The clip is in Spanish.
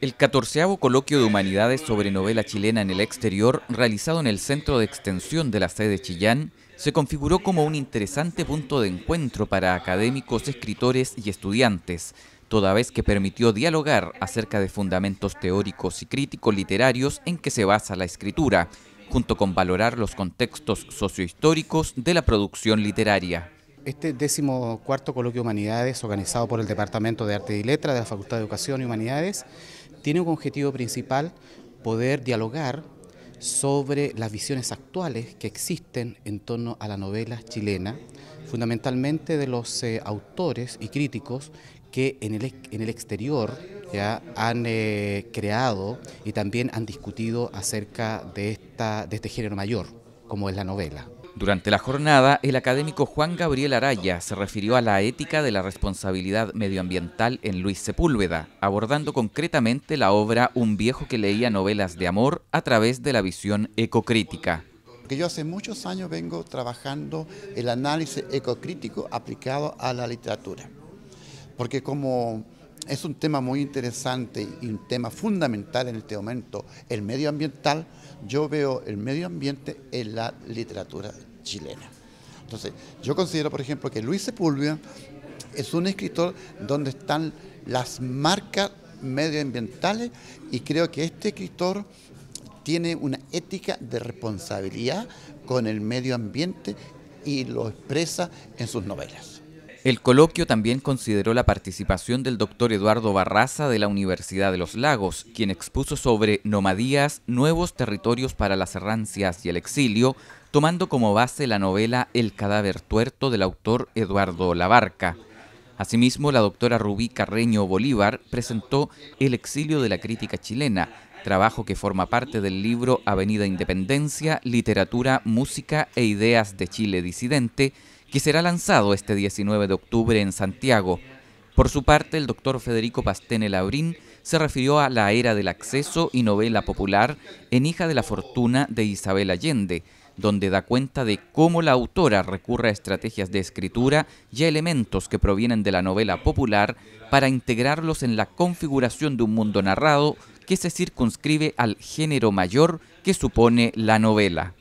El catorceavo coloquio de humanidades sobre novela chilena en el exterior, realizado en el centro de extensión de la sede Chillán, se configuró como un interesante punto de encuentro para académicos, escritores y estudiantes, toda vez que permitió dialogar acerca de fundamentos teóricos y críticos literarios en que se basa la escritura, junto con valorar los contextos sociohistóricos de la producción literaria. Este décimo cuarto coloquio Humanidades, organizado por el Departamento de Arte y Letra de la Facultad de Educación y Humanidades, tiene un objetivo principal, poder dialogar sobre las visiones actuales que existen en torno a la novela chilena, fundamentalmente de los eh, autores y críticos que en el, en el exterior ya han eh, creado y también han discutido acerca de, esta, de este género mayor, como es la novela. Durante la jornada, el académico Juan Gabriel Araya se refirió a la ética de la responsabilidad medioambiental en Luis Sepúlveda, abordando concretamente la obra Un viejo que leía novelas de amor a través de la visión ecocrítica. Que yo hace muchos años vengo trabajando el análisis ecocrítico aplicado a la literatura. Porque como es un tema muy interesante y un tema fundamental en este momento, el medioambiental, Yo veo el medio ambiente en la literatura chilena. Entonces, yo considero, por ejemplo, que Luis Sepúlveda es un escritor donde están las marcas medioambientales y creo que este escritor tiene una ética de responsabilidad con el medio ambiente y lo expresa en sus novelas. El coloquio también consideró la participación del doctor Eduardo Barraza de la Universidad de los Lagos, quien expuso sobre nomadías, nuevos territorios para las errancias y el exilio, tomando como base la novela El cadáver tuerto del autor Eduardo Labarca. Asimismo, la doctora Rubí Carreño Bolívar presentó El exilio de la crítica chilena, trabajo que forma parte del libro Avenida Independencia, Literatura, Música e Ideas de Chile Disidente, que será lanzado este 19 de octubre en Santiago. Por su parte, el doctor Federico Pastene Labrín se refirió a La Era del Acceso y novela popular en Hija de la Fortuna de Isabel Allende, donde da cuenta de cómo la autora recurre a estrategias de escritura y a elementos que provienen de la novela popular para integrarlos en la configuración de un mundo narrado que se circunscribe al género mayor que supone la novela.